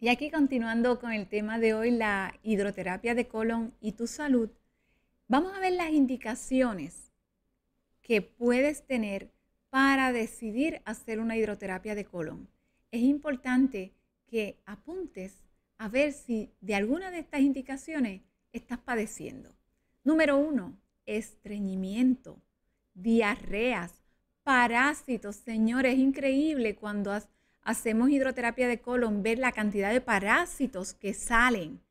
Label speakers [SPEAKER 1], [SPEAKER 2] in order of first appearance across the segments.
[SPEAKER 1] Y aquí continuando con el tema de hoy, la hidroterapia de colon y tu salud, vamos a ver las indicaciones que puedes tener para decidir hacer una hidroterapia de colon. Es importante que apuntes a ver si de alguna de estas indicaciones estás padeciendo. Número uno, estreñimiento, diarreas, parásitos. Señores, es increíble cuando has hacemos hidroterapia de colon, ver la cantidad de parásitos que salen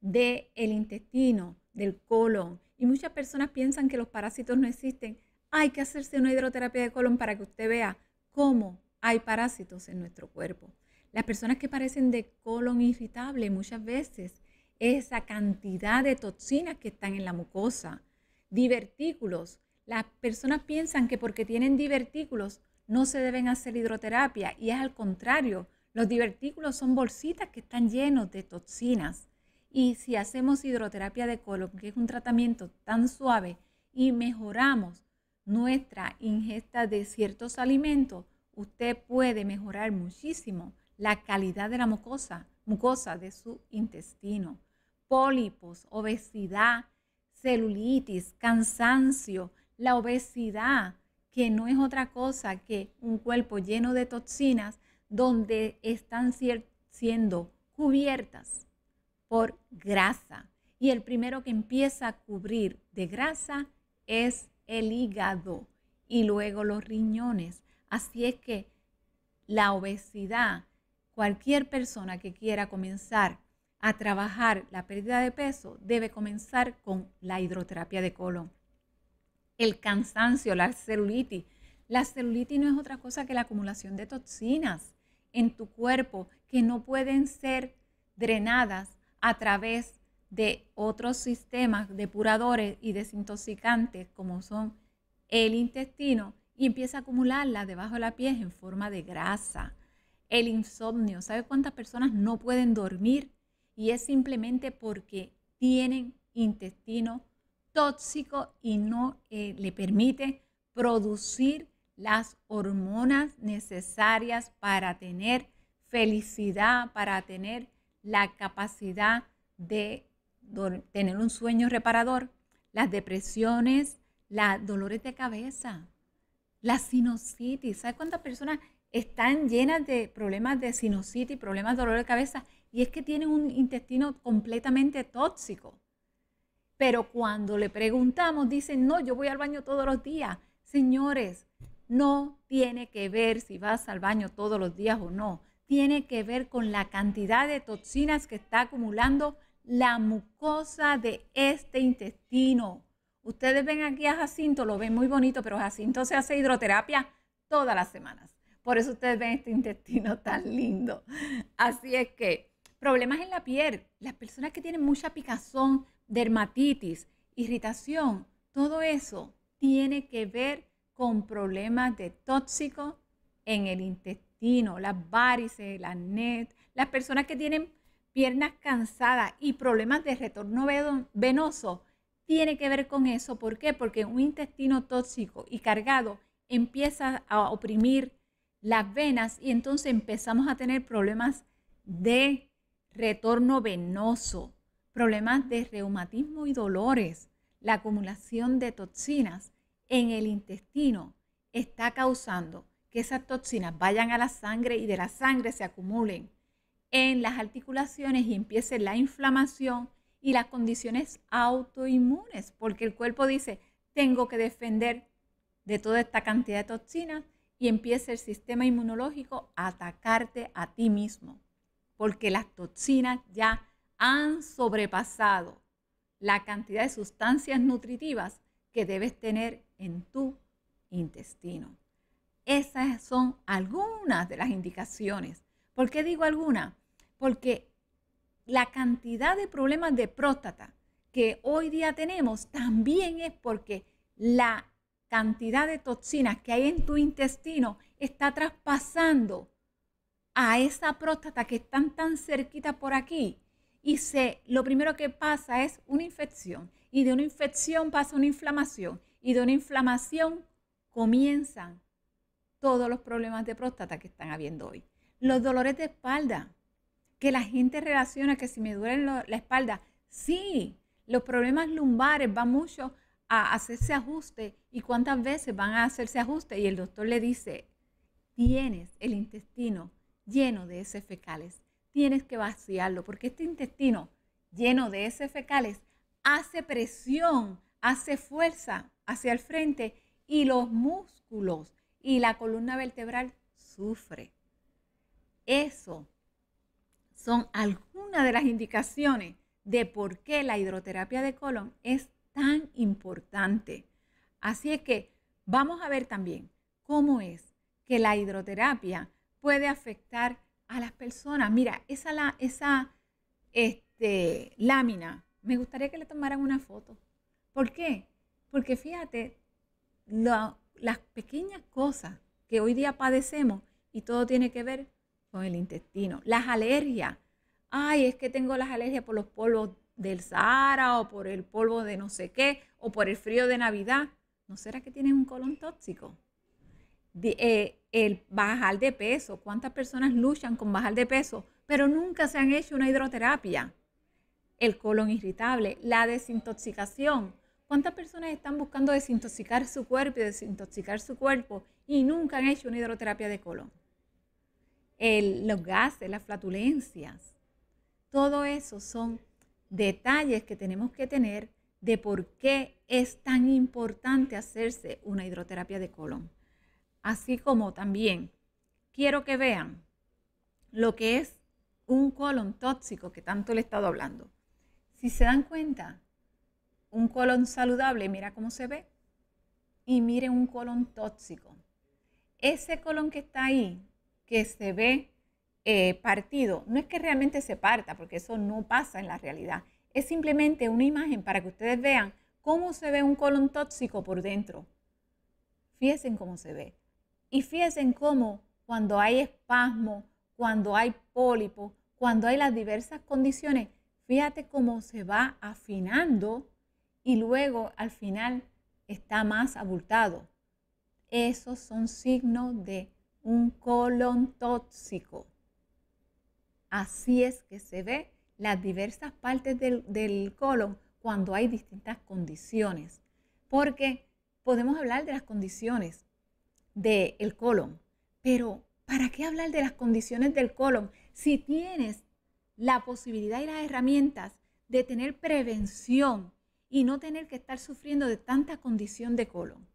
[SPEAKER 1] del el intestino, del colon. Y muchas personas piensan que los parásitos no existen. Hay que hacerse una hidroterapia de colon para que usted vea cómo hay parásitos en nuestro cuerpo. Las personas que parecen de colon irritable muchas veces esa cantidad de toxinas que están en la mucosa, divertículos. Las personas piensan que porque tienen divertículos no se deben hacer hidroterapia y es al contrario, los divertículos son bolsitas que están llenos de toxinas. Y si hacemos hidroterapia de colon, que es un tratamiento tan suave, y mejoramos nuestra ingesta de ciertos alimentos, usted puede mejorar muchísimo la calidad de la mucosa, mucosa de su intestino. Pólipos, obesidad, celulitis, cansancio, la obesidad, que no es otra cosa que un cuerpo lleno de toxinas donde están siendo cubiertas por grasa. Y el primero que empieza a cubrir de grasa es el hígado y luego los riñones. Así es que la obesidad, cualquier persona que quiera comenzar a trabajar la pérdida de peso debe comenzar con la hidroterapia de colon el cansancio, la celulitis. La celulitis no es otra cosa que la acumulación de toxinas en tu cuerpo que no pueden ser drenadas a través de otros sistemas depuradores y desintoxicantes como son el intestino y empieza a acumularla debajo de la piel en forma de grasa. El insomnio, ¿sabes cuántas personas no pueden dormir? Y es simplemente porque tienen intestino tóxico y no eh, le permite producir las hormonas necesarias para tener felicidad, para tener la capacidad de tener un sueño reparador, las depresiones, los dolores de cabeza, la sinusitis. ¿Sabes cuántas personas están llenas de problemas de sinusitis, problemas de dolor de cabeza? Y es que tienen un intestino completamente tóxico. Pero cuando le preguntamos, dicen, no, yo voy al baño todos los días. Señores, no tiene que ver si vas al baño todos los días o no. Tiene que ver con la cantidad de toxinas que está acumulando la mucosa de este intestino. Ustedes ven aquí a Jacinto, lo ven muy bonito, pero Jacinto se hace hidroterapia todas las semanas. Por eso ustedes ven este intestino tan lindo. Así es que, problemas en la piel. Las personas que tienen mucha picazón, dermatitis, irritación, todo eso tiene que ver con problemas de tóxico en el intestino, las varices, las NET, las personas que tienen piernas cansadas y problemas de retorno venoso, tiene que ver con eso. ¿Por qué? Porque un intestino tóxico y cargado empieza a oprimir las venas y entonces empezamos a tener problemas de retorno venoso problemas de reumatismo y dolores. La acumulación de toxinas en el intestino está causando que esas toxinas vayan a la sangre y de la sangre se acumulen en las articulaciones y empiece la inflamación y las condiciones autoinmunes, porque el cuerpo dice, tengo que defender de toda esta cantidad de toxinas y empieza el sistema inmunológico a atacarte a ti mismo, porque las toxinas ya han sobrepasado la cantidad de sustancias nutritivas que debes tener en tu intestino. Esas son algunas de las indicaciones. ¿Por qué digo algunas? Porque la cantidad de problemas de próstata que hoy día tenemos también es porque la cantidad de toxinas que hay en tu intestino está traspasando a esa próstata que están tan cerquita por aquí y se, lo primero que pasa es una infección y de una infección pasa una inflamación y de una inflamación comienzan todos los problemas de próstata que están habiendo hoy. Los dolores de espalda, que la gente relaciona que si me duele la espalda, sí, los problemas lumbares van mucho a hacerse ajuste y cuántas veces van a hacerse ajuste y el doctor le dice, tienes el intestino lleno de heces fecales tienes que vaciarlo, porque este intestino lleno de heces fecales hace presión, hace fuerza hacia el frente y los músculos y la columna vertebral sufre. Eso son algunas de las indicaciones de por qué la hidroterapia de colon es tan importante. Así es que vamos a ver también cómo es que la hidroterapia puede afectar a las personas, mira, esa, la, esa este, lámina, me gustaría que le tomaran una foto. ¿Por qué? Porque fíjate, las pequeñas cosas que hoy día padecemos y todo tiene que ver con el intestino. Las alergias. Ay, es que tengo las alergias por los polvos del Sahara o por el polvo de no sé qué o por el frío de Navidad. ¿No será que tienes un colon tóxico? Eh, el bajar de peso. ¿Cuántas personas luchan con bajar de peso, pero nunca se han hecho una hidroterapia? El colon irritable, la desintoxicación. ¿Cuántas personas están buscando desintoxicar su cuerpo y desintoxicar su cuerpo y nunca han hecho una hidroterapia de colon? los gases, las flatulencias, todo eso son detalles que tenemos que tener de por qué es tan importante hacerse una hidroterapia de colon así como también quiero que vean lo que es un colon tóxico que tanto le he estado hablando. Si se dan cuenta, un colon saludable, mira cómo se ve, y miren un colon tóxico. Ese colon que está ahí, que se ve eh, partido, no es que realmente se parta, porque eso no pasa en la realidad. Es simplemente una imagen para que ustedes vean cómo se ve un colon tóxico por dentro. Fíjense cómo se ve. Y fíjense cómo cuando hay espasmo, cuando hay pólipo, cuando hay las diversas condiciones, fíjate cómo se va afinando y luego al final está más abultado. Esos son signos de un colon tóxico. Así es que se ve las diversas partes del, del colon cuando hay distintas condiciones. Porque podemos hablar de las condiciones del colon. Pero, ¿para qué hablar de las condiciones del colon si tienes la posibilidad y las herramientas de tener prevención y no tener que estar sufriendo de tanta condición de colon?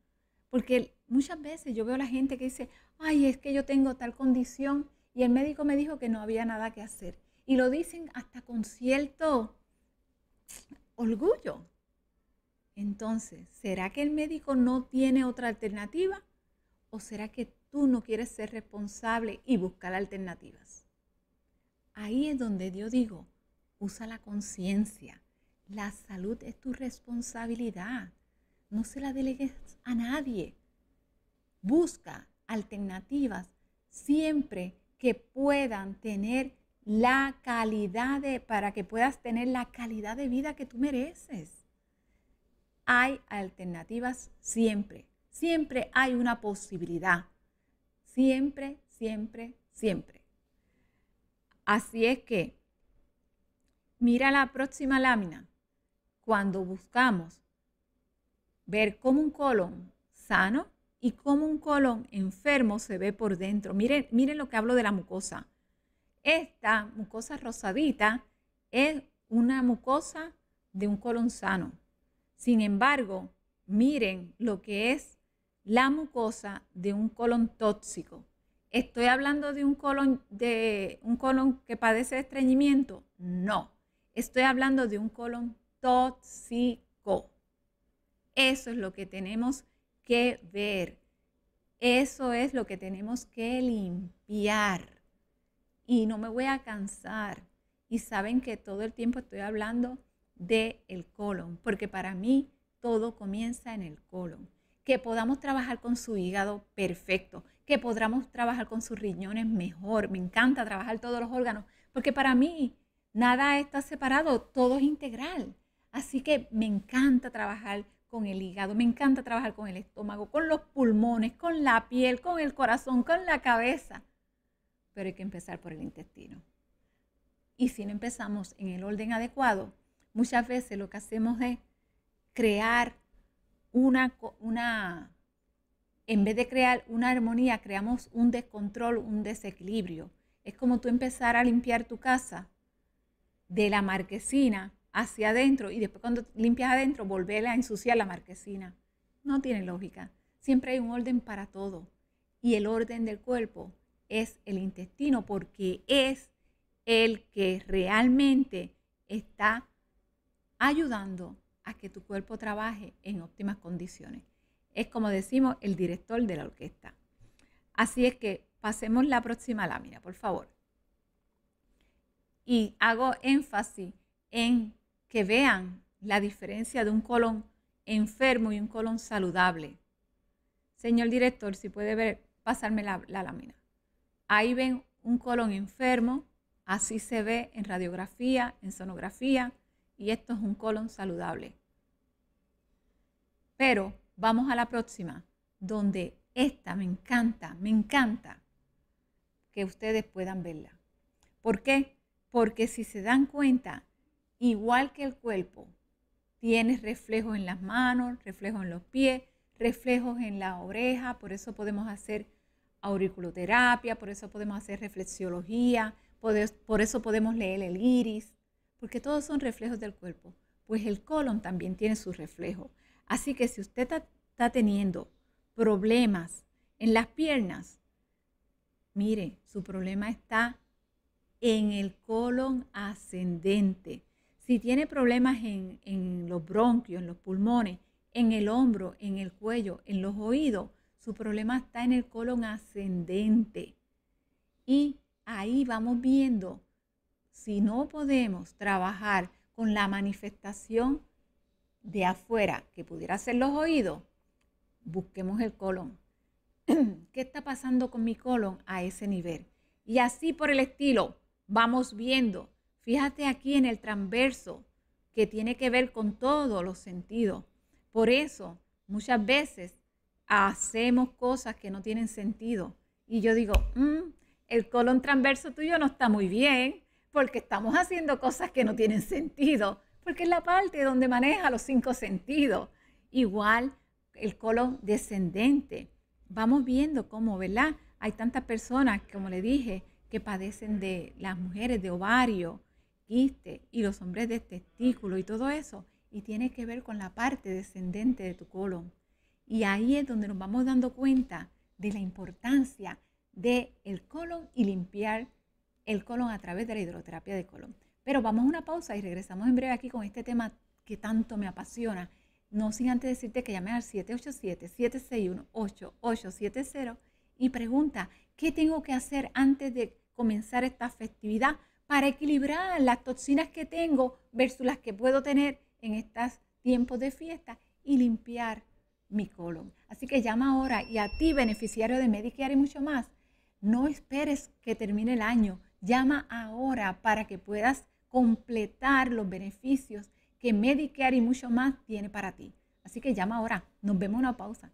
[SPEAKER 1] Porque muchas veces yo veo a la gente que dice, ay, es que yo tengo tal condición y el médico me dijo que no había nada que hacer. Y lo dicen hasta con cierto orgullo. Entonces, ¿será que el médico no tiene otra alternativa? ¿O será que tú no quieres ser responsable y buscar alternativas? Ahí es donde yo digo, usa la conciencia. La salud es tu responsabilidad. No se la delegues a nadie. Busca alternativas siempre que puedan tener la calidad de, para que puedas tener la calidad de vida que tú mereces. Hay alternativas siempre siempre hay una posibilidad. Siempre, siempre, siempre. Así es que, mira la próxima lámina. Cuando buscamos ver cómo un colon sano y cómo un colon enfermo se ve por dentro. Miren, miren lo que hablo de la mucosa. Esta mucosa rosadita es una mucosa de un colon sano. Sin embargo, miren lo que es la mucosa de un colon tóxico. ¿Estoy hablando de un colon, de un colon que padece estreñimiento? No, estoy hablando de un colon tóxico. Eso es lo que tenemos que ver. Eso es lo que tenemos que limpiar. Y no me voy a cansar. Y saben que todo el tiempo estoy hablando del el colon, porque para mí todo comienza en el colon que podamos trabajar con su hígado perfecto, que podamos trabajar con sus riñones mejor. Me encanta trabajar todos los órganos, porque para mí nada está separado, todo es integral. Así que me encanta trabajar con el hígado, me encanta trabajar con el estómago, con los pulmones, con la piel, con el corazón, con la cabeza. Pero hay que empezar por el intestino. Y si no empezamos en el orden adecuado, muchas veces lo que hacemos es crear una, una, en vez de crear una armonía, creamos un descontrol, un desequilibrio. Es como tú empezar a limpiar tu casa de la marquesina hacia adentro y después cuando limpias adentro volver a ensuciar la marquesina. No tiene lógica. Siempre hay un orden para todo. Y el orden del cuerpo es el intestino porque es el que realmente está ayudando que tu cuerpo trabaje en óptimas condiciones. Es como decimos el director de la orquesta. Así es que pasemos la próxima lámina, por favor. Y hago énfasis en que vean la diferencia de un colon enfermo y un colon saludable. Señor director, si puede ver, pasarme la lámina. Ahí ven un colon enfermo, así se ve en radiografía, en sonografía, y esto es un colon saludable. Pero vamos a la próxima, donde esta me encanta, me encanta que ustedes puedan verla. ¿Por qué? Porque si se dan cuenta, igual que el cuerpo, tiene reflejos en las manos, reflejos en los pies, reflejos en la oreja, por eso podemos hacer auriculoterapia, por eso podemos hacer reflexiología, por eso podemos leer el iris, porque todos son reflejos del cuerpo. Pues el colon también tiene sus reflejos. Así que si usted está teniendo problemas en las piernas, mire, su problema está en el colon ascendente. Si tiene problemas en, los bronquios, en los pulmones, en el hombro, en el cuello, en los oídos, su problema está en el colon ascendente. Y ahí vamos viendo si no podemos trabajar con la manifestación de afuera que pudiera ser los oídos, busquemos el colon. ¿Qué está pasando con mi colon a ese nivel? Y así por el estilo, vamos viendo. Fíjate aquí en el transverso que tiene que ver con todos los sentidos. Por eso, muchas veces hacemos cosas que no tienen sentido. Y yo digo, mm, el colon transverso tuyo no está muy bien porque estamos haciendo cosas que no tienen sentido porque es la parte donde maneja los cinco sentidos. Igual el colon descendente. Vamos viendo cómo, ¿verdad? Hay tantas personas, como le dije, que padecen de las mujeres de ovario, quiste y los hombres de testículo y todo eso. Y tiene que ver con la parte descendente de tu colon. Y ahí es donde nos vamos dando cuenta de la importancia del colon y limpiar el colon a través de la hidroterapia de colon. Pero vamos a una pausa y regresamos en breve aquí con este tema que tanto me apasiona. No sin antes decirte que llame al 787-761-8870 y pregunta, ¿qué tengo que hacer antes de comenzar esta festividad para equilibrar las toxinas que tengo versus las que puedo tener en estos tiempos de fiesta y limpiar mi colon? Así que llama ahora y a ti, beneficiario de Medicare y mucho más, no esperes que termine el año Llama ahora para que puedas completar los beneficios que Medicare y mucho más tiene para ti. Así que llama ahora. Nos vemos en una pausa.